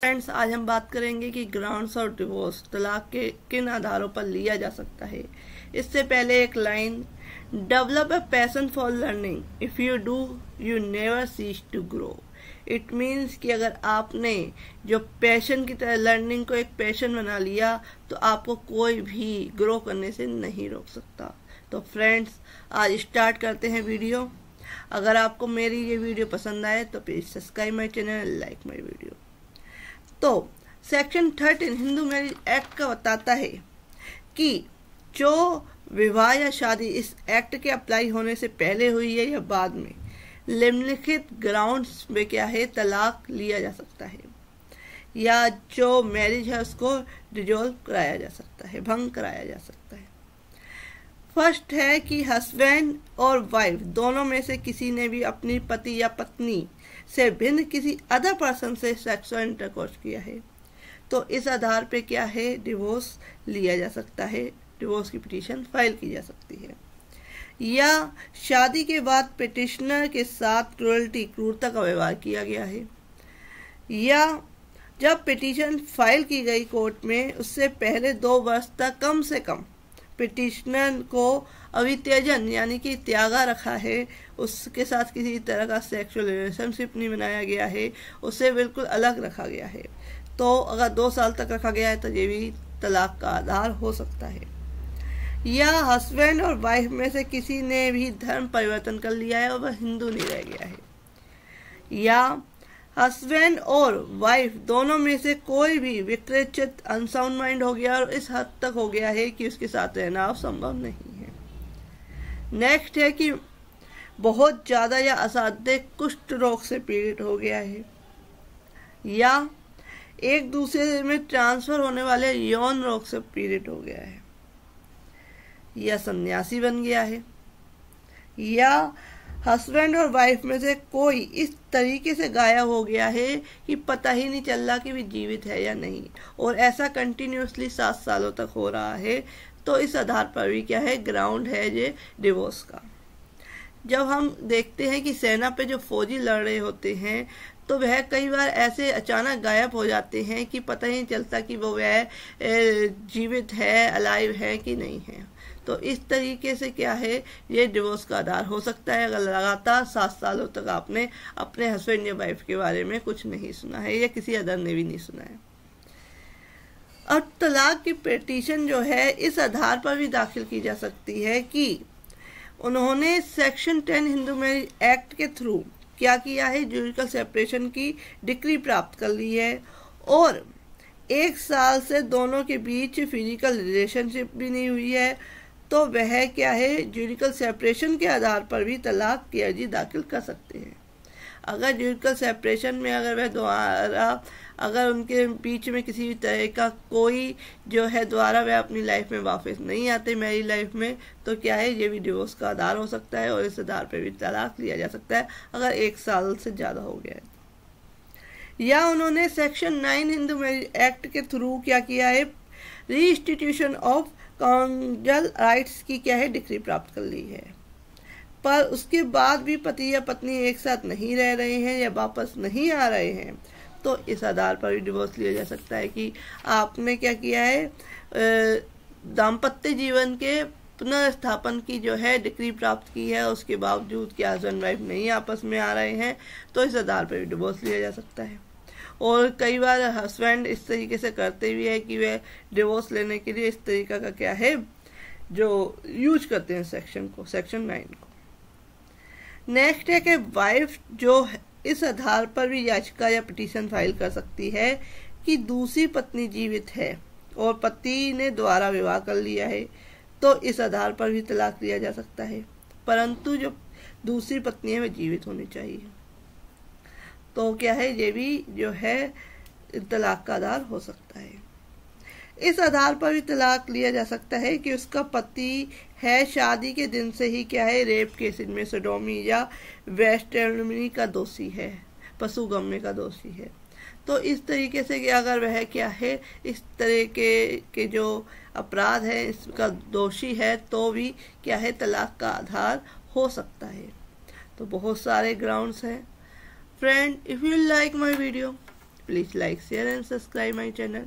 friends आज हम बात करेंगे कि ग्राउंड्स और डिवोर्स तलाक के किन आधारों पर लिया जा सकता है इससे पहले एक line develop a passion for learning if you do you never cease to grow it means कि अगर आपने जो पैशन की तरह लर्निंग को एक पैशन बना लिया तो आपको कोई भी ग्रो करने से नहीं रोक सकता तो फ्रेंड्स आज स्टार्ट करते हैं वीडियो अगर आपको मेरी ये वीडियो पसंद आए तो please subscribe my channel like my video तो section thirteen Hindu marriage act का बताता है कि जो विवाह या शादी इस एक्ट के अप्लाई होने से पहले हुई है या बाद में निम्नलिखित ग्राउंड्स में क्या है तलाक लिया जा सकता है या जो मैरिज है उसको डिजोल्व कराया जा सकता है भंग कराया जा सकता है फर्स्ट है कि हस्बैंड और वाइफ दोनों में से किसी ने भी अपनी पति या पत्नी से भिन्न किसी अदर पर्सन से सेक्सुअल इंटरकोर्स किया है तो इस आधार पे क्या है डिवोर्स लिया जा सकता है डिवोर्स की पिटीशन फाइल की जा सकती है या शादी के बाद पिटिशनर के साथ क्रूरल्टी क्रूरता का व्यवहार किया गया है या जब पिटीशन फाइल की गई कोर्ट में उससे पहले दो वर्ष तक कम से कम पिटिशनर को अवित्यजन यानी कि त्यागा रखा है उसके साथ किसी तरह का सेक्सुअल रिलेशनशिप नहीं बनाया गया है उसे बिल्कुल अलग रखा गया है तो अगर दो साल तक रखा गया है तो ये भी तलाक का आधार हो सकता है या हस्बैंड और वाइफ में से किसी ने भी धर्म परिवर्तन कर लिया है और वह हिंदू नहीं रह गया है या हस्बैंड और वाइफ दोनों में से कोई भी विकृचित अनसाउंड माइंड हो गया और इस हद तक हो गया है कि उसके साथ रहना अब संभव नहीं है नेक्स्ट है कि बहुत ज़्यादा या असाध्य कुष्ठ रोग से पीड़ित हो गया है या एक दूसरे में ट्रांसफर होने वाले यौन रोग से पीड़ित हो गया है या सन्यासी बन गया है या हस्बैंड और वाइफ में से कोई इस तरीके से गायब हो गया है कि पता ही नहीं चल रहा कि वे जीवित है या नहीं और ऐसा कंटिन्यूसली सात सालों तक हो रहा है तो इस आधार पर भी क्या है ग्राउंड है ये डिवोर्स का जब हम देखते हैं कि सेना पे जो फौजी लड़ रहे होते हैं तो वह कई बार ऐसे अचानक गायब हो जाते हैं कि पता ही नहीं चलता कि वो वह जीवित है अलाइव है कि नहीं है तो इस तरीके से क्या है ये डिवोर्स का आधार हो सकता है अगर लगातार सात सालों तक आपने अपने हस्बैंड या वाइफ के बारे में कुछ नहीं सुना है या किसी अदर ने भी नहीं सुना है अब तलाक की पटिशन जो है इस आधार पर भी दाखिल की जा सकती है कि उन्होंने section ten Hindu marriage act के थ्रू क्या किया है जूरिकल सेपरेशन की डिग्री प्राप्त कर ली है और एक साल से दोनों के बीच फिजिकल रिलेशनशिप भी नहीं हुई है तो वह क्या है जूरिकल सेपरेशन के आधार पर भी तलाक की अर्जी दाखिल कर सकते हैं अगर न्यूक्लियर सेपरेशन में अगर वह दोबारा अगर उनके बीच में किसी भी तरह का कोई जो है द्वारा वह अपनी लाइफ में वापस नहीं आते मेरी लाइफ में तो क्या है ये भी डिवोर्स का आधार हो सकता है और इस आधार पर भी तलाक लिया जा सकता है अगर एक साल से ज़्यादा हो गया है या उन्होंने section nine Hindu marriage act के थ्रू क्या किया है रीस्टिट्यूशन ऑफ कॉन्जल राइट्स की क्या है डिग्री प्राप्त कर ली है पर उसके बाद भी पति या पत्नी एक साथ नहीं रह रहे हैं या वापस नहीं आ रहे हैं तो इस आधार पर भी डिवोर्स लिया जा सकता है कि आपने क्या किया है दाम्पत्य जीवन के पुनर्स्थापन की जो है डिग्री प्राप्त की है उसके बावजूद कि हस्बैंड वाइफ नहीं आपस में आ रहे हैं तो इस आधार पर भी डिवोर्स लिया जा सकता है और कई बार हस्बैंड इस तरीके से करते भी है कि वे डिवोर्स लेने के लिए इस तरीका का क्या है जो यूज करते हैं सेक्शन को सेक्शन नाइन को नेक्स्ट है कि वाइफ जो इस आधार पर भी याचिका या पिटीशन फाइल कर सकती है कि दूसरी पत्नी जीवित है और पति ने दोबारा विवाह कर लिया है तो इस आधार पर भी तलाक दिया जा सकता है परंतु जो दूसरी पत्नी है वह जीवित होनी चाहिए तो क्या है ये भी जो है तलाक का आधार हो सकता है इस आधार पर भी तलाक लिया जा सकता है कि उसका पति है शादी के दिन से ही क्या है रेप केस इनमें सडोमी या वेस्टर्नमी का दोषी है पशु गमे का दोषी है तो इस तरीके से कि अगर वह क्या है इस तरह के के जो अपराध है इसका दोषी है तो भी क्या है तलाक का आधार हो सकता है तो बहुत सारे ग्राउंड्स हैं friend if you like my video please like share and subscribe my channel